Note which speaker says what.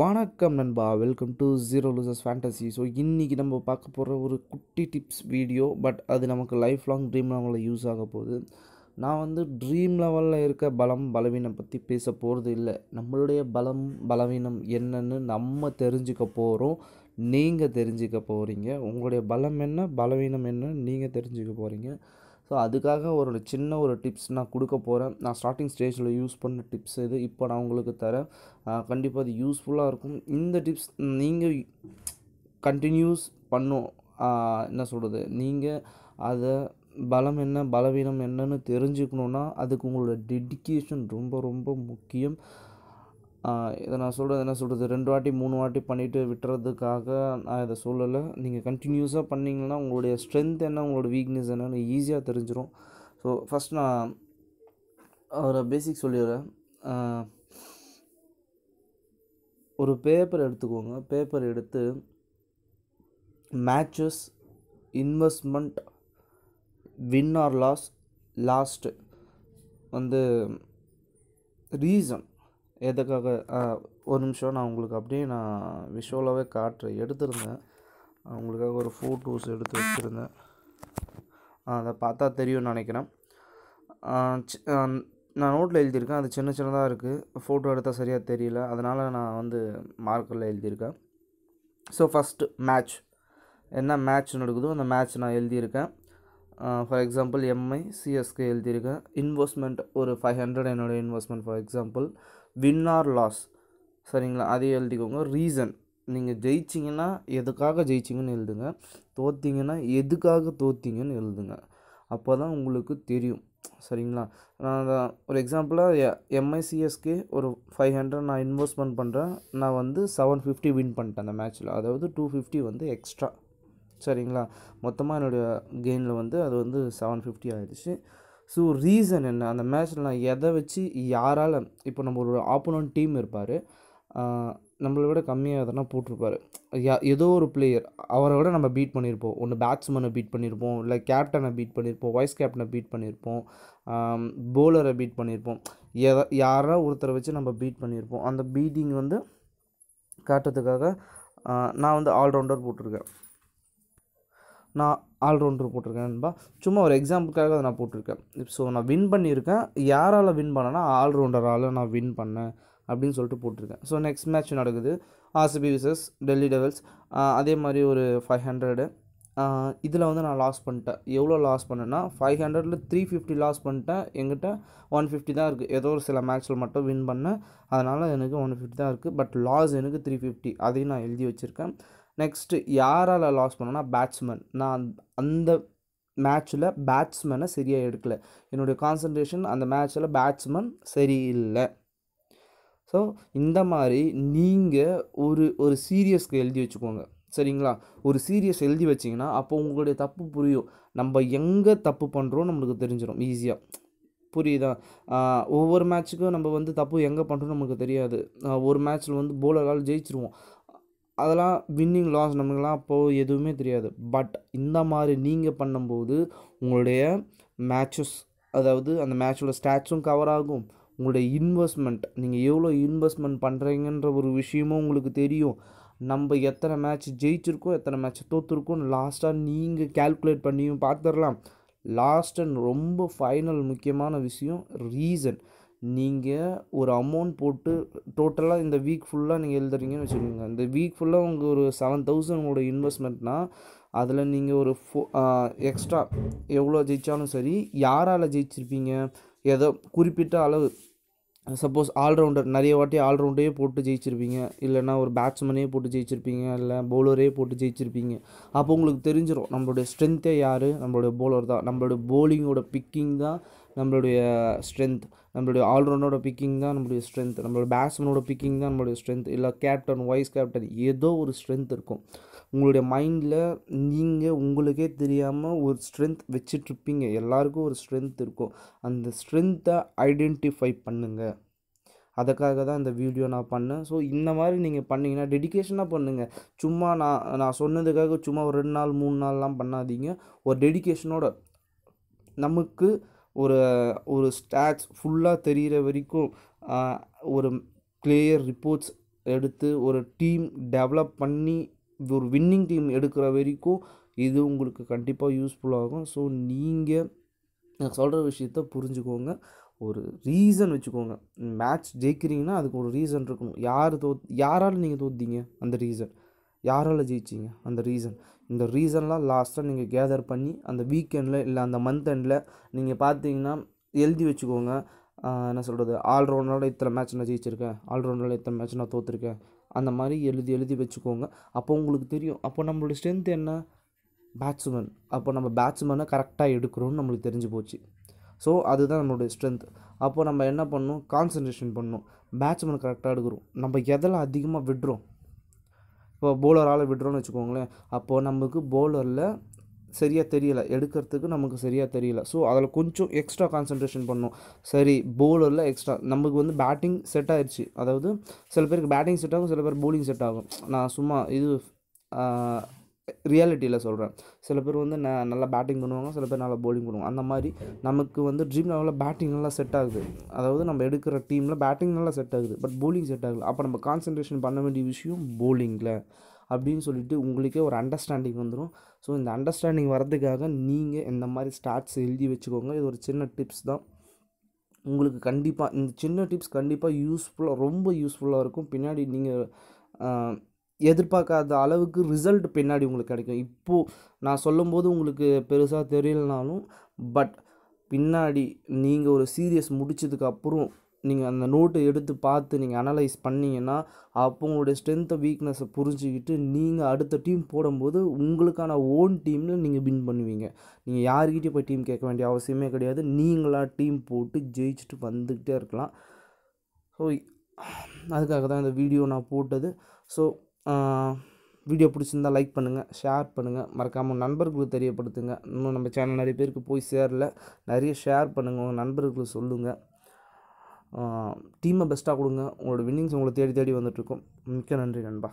Speaker 1: வணக்கம் நண்பா welcome to zero losses fantasy so இன்றைக்கி நம்ம பார்க்க போகிற ஒரு குட்டி டிப்ஸ் வீடியோ பட் அது நமக்கு லைஃப் லாங் ட்ரீம் லெவலில் யூஸ் ஆக போகுது நான் வந்து ட்ரீம் லெவலில் இருக்க பலம் பலவீனம் பற்றி பேச போகிறது இல்லை நம்மளுடைய பலம் பலவீனம் என்னன்னு நம்ம தெரிஞ்சுக்க போகிறோம் நீங்கள் தெரிஞ்சுக்க போகிறீங்க உங்களுடைய பலம் என்ன பலவீனம் என்ன நீங்கள் தெரிஞ்சுக்க போகிறீங்க ஸோ அதுக்காக ஒரு சின்ன ஒரு டிப்ஸ் நான் கொடுக்க போகிறேன் நான் ஸ்டார்டிங் ஸ்டேஜில் யூஸ் பண்ண டிப்ஸ் இது இப்போ நான் உங்களுக்கு தரேன் கண்டிப்பாக அது யூஸ்ஃபுல்லாக இருக்கும் இந்த டிப்ஸ் நீங்கள் கண்டினியூஸ் பண்ணும் என்ன சொல்கிறது நீங்கள் அதை பலம் என்ன பலவீனம் என்னன்னு தெரிஞ்சுக்கணுன்னா அதுக்கு உங்களோட டெடிக்கேஷன் ரொம்ப ரொம்ப முக்கியம் இதை நான் சொல்கிறது என்ன சொல்கிறது ரெண்டு வாட்டி மூணு வாட்டி பண்ணிவிட்டு விட்டுறதுக்காக நான் இதை சொல்லலை நீங்கள் கண்டினியூஸாக பண்ணிங்கன்னா உங்களுடைய ஸ்ட்ரென்த் என்ன உங்களோட வீக்னஸ் என்னன்னு ஈஸியாக தெரிஞ்சிடும் ஸோ ஃபஸ்ட் நான் அவரை பேசிக் சொல்லிடுறேன் ஒரு பேப்பர் எடுத்துக்கோங்க பேப்பர் எடுத்து matches investment win or loss last வந்து ரீசன் எதுக்காக ஒரு நிமிஷம் நான் உங்களுக்கு அப்படியே நான் விஷுவலாகவே காட்டுறேன் எடுத்திருந்தேன் உங்களுக்காக ஒரு ஃபோட்டோஸ் எடுத்து வச்சுருந்தேன் அதை பார்த்தா தெரியும்னு நினைக்கிறேன் நான் நோட்டில் எழுதியிருக்கேன் அது சின்ன சின்னதாக இருக்குது ஃபோட்டோ எடுத்தால் சரியாக தெரியல அதனால் நான் வந்து மார்க்கரில் எழுதியிருக்கேன் ஸோ ஃபஸ்ட்டு மேட்ச் என்ன மேட்ச் நடக்குதோ அந்த மேட்ச் நான் எழுதியிருக்கேன் ஃபார் எக்ஸாம்பிள் எம்ஐ சிஎஸ்கே எழுதியிருக்கேன் இன்வெஸ்ட்மெண்ட் ஒரு ஃபைவ் ஹண்ட்ரட் என்னோடய investment for example win or loss சரிங்களா அதை எழுதிக்கோங்க ரீசன் நீங்கள் ஜெயிச்சிங்கன்னா எதுக்காக ஜெயிச்சிங்கன்னு எழுதுங்க தோத்திங்கன்னா எதுக்காக தோத்திங்கன்னு எழுதுங்க அப்போ தான் உங்களுக்கு தெரியும் சரிங்களா நான் ஒரு எக்ஸாம்பிளாக எம்ஐசிஎஸ்கே ஒரு ஃபைவ் ஹண்ட்ரட் நான் இன்வெஸ்ட்மெண்ட் பண்ணுறேன் நான் வந்து செவன் ஃபிஃப்டி வின் பண்ணிட்டேன் அந்த மேட்ச்சில் அதாவது டூ ஃபிஃப்டி வந்து எக்ஸ்ட்ரா சரிங்களா மொத்தமாக என்னுடைய கெயினில் வந்து அது வந்து செவன் ஃபிஃப்டி ஆகிடுச்சு ஸோ ரீசன் என்ன அந்த மேட்ச்லாம் நான் எதை வச்சு யாரால் இப்போ நம்ம ஒரு ஆப்போனன்ட் டீம் இருப்பார் நம்மளை விட கம்மியாக எதனா போட்டிருப்பாரு ஏதோ ஒரு பிளேயர் அவரை விட நம்ம பீட் பண்ணியிருப்போம் ஒன்று பேட்ஸ்மேனை பீட் பண்ணியிருப்போம் இல்லை கேப்டனை பீட் பண்ணியிருப்போம் வைஸ் கேப்டனை பீட் பண்ணியிருப்போம் போலரை பீட் பண்ணியிருப்போம் எதை யாரா ஒருத்தரை வச்சு நம்ம பீட் பண்ணியிருப்போம் அந்த பீட்டிங் வந்து காட்டுறதுக்காக நான் வந்து ஆல்ரவுண்டர் போட்டிருக்கேன் நான் ஆல்ரவுண்டர் போட்டிருக்கேன் நண்பா சும்மா ஒரு எக்ஸாம்பிளுக்காக அதை நான் போட்டிருக்கேன் ஸோ நான் வின் பண்ணியிருக்கேன் யாரால் வின் பண்ணேன்னா ஆல்ரவுண்டரால் நான் வின் பண்ணேன் அப்படின்னு சொல்லிட்டு போட்டிருக்கேன் ஸோ நெக்ஸ்ட் மேட்ச் நடக்குது ஆர்சிபி விசஸ் டெல்லி டெவல்ஸ் அதே மாதிரி ஒரு ஃபைவ் ஹண்ட்ரடு இதில் வந்து நான் லாஸ் பண்ணிட்டேன் எவ்வளோ லாஸ் பண்ணேன்னா ஃபைவ் ஹண்ட்ரடில் த்ரீ ஃபிஃப்டி லாஸ் பண்ணிட்டேன் எங்கிட்ட ஒன் ஃபிஃப்டி தான் இருக்குது ஏதோ ஒரு சில மேட்ச்சில் மட்டும் வின் பண்ணேன் அதனால் எனக்கு ஒன் ஃபிஃப்டி தான் இருக்குது பட் லாஸ் எனக்கு த்ரீ ஃபிஃப்டி அதையும் நான் எழுதி வச்சுருக்கேன் நெக்ஸ்ட்டு யாரால் லாஸ் பண்ணோன்னா பேட்ஸ்மேன் நான் அந்த மேட்ச்சில் பேட்ஸ்மேனை சரியாக எடுக்கலை என்னுடைய கான்சன்ட்ரேஷன் அந்த மேட்ச்சில் பேட்ஸ்மேன் சரியில்லை ஸோ இந்த மாதிரி நீங்கள் ஒரு ஒரு சீரியஸ்க்கு எழுதி வச்சுக்கோங்க சரிங்களா ஒரு சீரியஸ் எழுதி வச்சிங்கன்னா அப்போ உங்களுடைய தப்பு புரியும் நம்ம எங்கே தப்பு பண்ணுறோம் நம்மளுக்கு தெரிஞ்சிடும் ஈஸியாக புரியுதா ஒவ்வொரு மேட்ச்சுக்கும் நம்ம வந்து தப்பு எங்கே பண்ணுறோம் நமக்கு தெரியாது ஒரு மேட்ச்சில் வந்து போலரால் ஜெயிச்சிருவோம் அதெல்லாம் வின்னிங் லாஸ் நமக்குலாம் அப்போது எதுவுமே தெரியாது பட் இந்த மாதிரி நீங்கள் பண்ணும்போது உங்களுடைய மேட்சஸ் அதாவது அந்த மேட்சோட ஸ்டாட்சும் கவர் ஆகும் உங்களுடைய இன்வெஸ்ட்மெண்ட் நீங்கள் எவ்வளோ இன்வெஸ்ட்மெண்ட் பண்ணுறீங்கன்ற ஒரு விஷயமும் உங்களுக்கு தெரியும் நம்ம எத்தனை மேட்ச் ஜெயிச்சிருக்கோம் எத்தனை மேட்ச் தோற்றுருக்கோம் லாஸ்ட்டாக நீங்கள் கேல்குலேட் பண்ணியும் பார்த்துடலாம் லாஸ்ட் அண்ட் ரொம்ப ஃபைனல் முக்கியமான விஷயம் ரீசன் நீங்கள் ஒரு அமௌண்ட் போட்டு டோட்டலாக இந்த வீக் ஃபுல்லாக நீங்கள் எழுதுறீங்கன்னு வச்சுக்கோங்க இந்த வீக் ஃபுல்லாக உங்கள் ஒரு செவன் தௌசண்ட் உங்களோட இன்வெஸ்ட்மெண்ட்னால் அதில் நீங்கள் ஒரு ஃபோ எக்ஸ்ட்ரா எவ்வளோ ஜெயித்தாலும் சரி யாரால் ஜெயிச்சிருப்பீங்க ஏதோ குறிப்பிட்ட அளவு சப்போஸ் ஆல்ரவுண்டர் நிறைய வாட்டி ஆல்ரவுண்டே போட்டு ஜெயிச்சிருப்பீங்க இல்லைனா ஒரு பேட்ஸ்மேனே போட்டு ஜெயிச்சிருப்பீங்க இல்லை பவுலரே போட்டு ஜெயிச்சிருப்பீங்க அப்போ உங்களுக்கு தெரிஞ்சிடும் நம்மளுடைய ஸ்ட்ரென்த்தே யார் நம்மளுடைய பவுலர் தான் நம்மளுடைய போலிங்கோட பிக்கிங் தான் நம்மளுடைய ஸ்ட்ரென்த் நம்மளுடைய ஆல்ரவுண்டோட பிக்கிங் தான் நம்மளுடைய ஸ்ட்ரென்த் நம்மளோட பேட்ஸ்மேனோட பிக்கிங் தான் நம்மளுடைய ஸ்ட்ரென்த் இல்லை கேப்டன் வைஸ் கேப்டன் ஏதோ ஒரு ஸ்ட்ரென்த் இருக்கும் உங்களுடைய மைண்டில் நீங்கள் உங்களுக்கே தெரியாமல் ஒரு ஸ்ட்ரென்த் வச்சிட்ருப்பீங்க எல்லாருக்கும் ஒரு ஸ்ட்ரென்த் இருக்கும் அந்த ஸ்ட்ரென்த்தை ஐடென்டிஃபை பண்ணுங்கள் அதுக்காக தான் இந்த வீடியோ நான் பண்ணேன் ஸோ இந்த மாதிரி நீங்கள் பண்ணிங்கன்னா டெடிக்கேஷனாக பண்ணுங்கள் சும்மா நான் நான் சொன்னதுக்காக சும்மா ஒரு ரெண்டு நாள் மூணு நாள்லாம் பண்ணாதீங்க ஒரு டெடிக்கேஷனோட நமக்கு ஒரு ஒரு ஸ்டாட்ஸ் ஃபுல்லாக தெரிகிற வரைக்கும் ஒரு கிளியர் ரிப்போர்ட்ஸ் எடுத்து ஒரு டீம் டெவலப் பண்ணி ஒரு வின்னிங் டீம் எடுக்கிற வரைக்கும் இது உங்களுக்கு கண்டிப்பாக யூஸ்ஃபுல்லாகும் ஸோ நீங்கள் நான் சொல்கிற விஷயத்த புரிஞ்சுக்கோங்க ஒரு ரீசன் வச்சுக்கோங்க மேட்ச் ஜெயிக்கிறீங்கன்னா அதுக்கு ஒரு ரீசன் இருக்கணும் யார் தோ யாரால் நீங்கள் தோத்தீங்க அந்த ரீசன் யாரால் ஜெயிச்சிங்க அந்த ரீசன் இந்த ரீசன்லாம் லாஸ்ட்டாக நீங்கள் கேதர் பண்ணி அந்த வீக்கெண்டில் இல்லை அந்த மந்த் எண்டில் நீங்கள் பார்த்தீங்கன்னா எழுதி வச்சுக்கோங்க என்ன சொல்கிறது ஆல்ரௌண்டரோட இத்தனை மேட்ச் நான் ஜெயிச்சிருக்கேன் ஆல்ரௌண்டரோட இத்தனை மேட்ச் நான் தோற்றுருக்கேன் அந்த மாதிரி எழுதி எழுதி வச்சுக்கோங்க அப்போ உங்களுக்கு தெரியும் அப்போ நம்மளுடைய ஸ்ட்ரென்த் என்ன பேட்ஸ்மேன் அப்போ நம்ம பேட்ஸ்மேனை கரெக்டாக எடுக்கிறோன்னு நம்மளுக்கு தெரிஞ்சு போச்சு ஸோ அதுதான் நம்மளுடைய ஸ்ட்ரென்த் அப்போ நம்ம என்ன பண்ணணும் கான்சன்ட்ரேஷன் பண்ணணும் பேட்ஸ்மேன் கரெக்டாக எடுக்கிறோம் நம்ம எதில் அதிகமாக விடுறோம் இப்போ பவுலரால் விடுறோம்னு வச்சுக்கோங்களேன் அப்போது நமக்கு பவுலரில் சரியாக தெரியலை எடுக்கிறதுக்கு நமக்கு சரியாக தெரியல ஸோ அதில் கொஞ்சம் எக்ஸ்ட்ரா கான்சன்ட்ரேஷன் பண்ணும் சரி பவுலரில் எக்ஸ்ட்ரா நமக்கு வந்து பேட்டிங் செட் ஆயிடுச்சு அதாவது சில பேருக்கு பேட்டிங் செட் ஆகும் சில பேர் பவுலிங் செட் ஆகும் நான் சும்மா இது ரியாலிட்டியில் சொல்கிறேன் சில பேர் வந்து ந நல்லா பேட்டிங் பண்ணுவாங்க சில பேர் நல்லா போலிங் பண்ணுவாங்க அந்த மாதிரி நமக்கு வந்து ட்ரீம் லெவலில் பேட்டிங் நல்லா செட் ஆகுது அதாவது நம்ம எடுக்கிற டீமில் பேட்டிங் நல்லா செட் ஆகுது பட் போலிங் செட் ஆகுது அப்போ நம்ம கான்சன்ட்ரேஷன் பண்ண வேண்டிய விஷயம் பவுலிங்கில் அப்படின்னு சொல்லிட்டு உங்களுக்கே ஒரு அண்டர்ஸ்டாண்டிங் வந்துடும் ஸோ இந்த அண்டர்ஸ்டாண்டிங் வரதுக்காக நீங்கள் இந்த மாதிரி ஸ்டாட்ஸ் எழுதி வச்சுக்கோங்க இது ஒரு சின்ன டிப்ஸ் தான் உங்களுக்கு கண்டிப்பாக இந்த சின்ன டிப்ஸ் கண்டிப்பாக யூஸ்ஃபுல்லாக ரொம்ப யூஸ்ஃபுல்லாக இருக்கும் பின்னாடி நீங்கள் எதிர்பார்க்காத அளவுக்கு ரிசல்ட் பின்னாடி உங்களுக்கு கிடைக்கும் இப்போது நான் சொல்லும்போது உங்களுக்கு பெருசாக தெரியலனாலும் பட் பின்னாடி நீங்கள் ஒரு சீரியஸ் முடித்ததுக்கப்புறம் நீங்கள் அந்த நோட்டை எடுத்து பார்த்து நீங்கள் அனலைஸ் பண்ணிங்கன்னா அப்போ உங்களுடைய ஸ்ட்ரென்த்தை வீக்னஸை புரிஞ்சுக்கிட்டு நீங்கள் அடுத்த டீம் போடும்போது உங்களுக்கான ஓன் டீமில் நீங்கள் வின் பண்ணுவீங்க நீங்கள் யார்கிட்டயும் போய் டீம் கேட்க வேண்டிய அவசியமே கிடையாது நீங்களாக டீம் போட்டு ஜெயிச்சுட்டு வந்துக்கிட்டே இருக்கலாம் ஸோ அதுக்காக தான் இந்த வீடியோ நான் போட்டது ஸோ வீடியோ பிடிச்சிருந்தால் லைக் பண்ணுங்கள் ஷேர் பண்ணுங்கள் மறக்காமல் நண்பர்களுக்கு தெரியப்படுத்துங்க இன்னும் நம்ம சேனல் நிறைய பேருக்கு போய் சேரல நிறைய ஷேர் பண்ணுங்கள் உங்கள் நண்பர்களுக்கு சொல்லுங்கள் டீமை பெஸ்ட்டாக கொடுங்க உங்களோட வின்னிங்ஸ் உங்களை தேடி தேடி வந்துட்டுருக்கோம் மிக்க நன்றி நண்பா